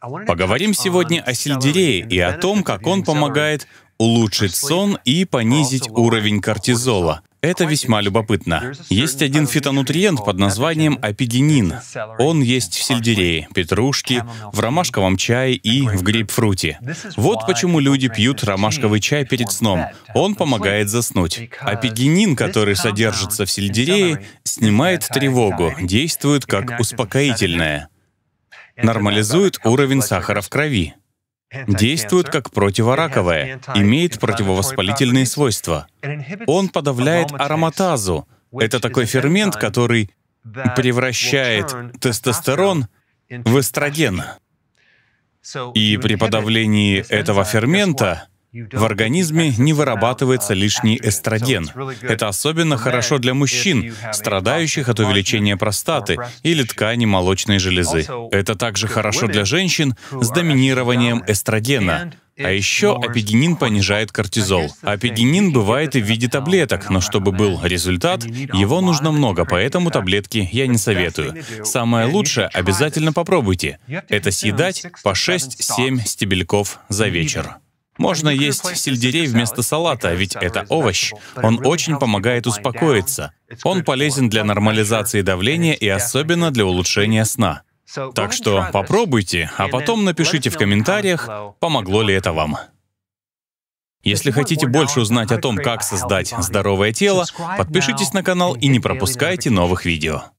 Поговорим сегодня о сельдерее и о том, как он помогает улучшить сон и понизить уровень кортизола. Это весьма любопытно. Есть один фитонутриент под названием апигенин. Он есть в сельдерее, петрушке, в ромашковом чае и в грейпфруте. Вот почему люди пьют ромашковый чай перед сном. Он помогает заснуть. Апигенин, который содержится в сельдерее, снимает тревогу, действует как успокоительное нормализует уровень сахара в крови, действует как противораковое, имеет противовоспалительные свойства. Он подавляет ароматазу. Это такой фермент, который превращает тестостерон в эстроген. И при подавлении этого фермента в организме не вырабатывается лишний эстроген. Это особенно хорошо для мужчин, страдающих от увеличения простаты или ткани молочной железы. Это также хорошо для женщин с доминированием эстрогена, а еще апигенин понижает кортизол. Апигенин бывает и в виде таблеток, но чтобы был результат, его нужно много, поэтому таблетки я не советую. Самое лучшее — обязательно попробуйте. Это съедать по 6-7 стебельков за вечер. Можно есть сельдерей вместо салата, ведь это овощ. Он очень помогает успокоиться. Он полезен для нормализации давления и особенно для улучшения сна. Так что попробуйте, а потом напишите в комментариях, помогло ли это вам. Если хотите больше узнать о том, как создать здоровое тело, подпишитесь на канал и не пропускайте новых видео.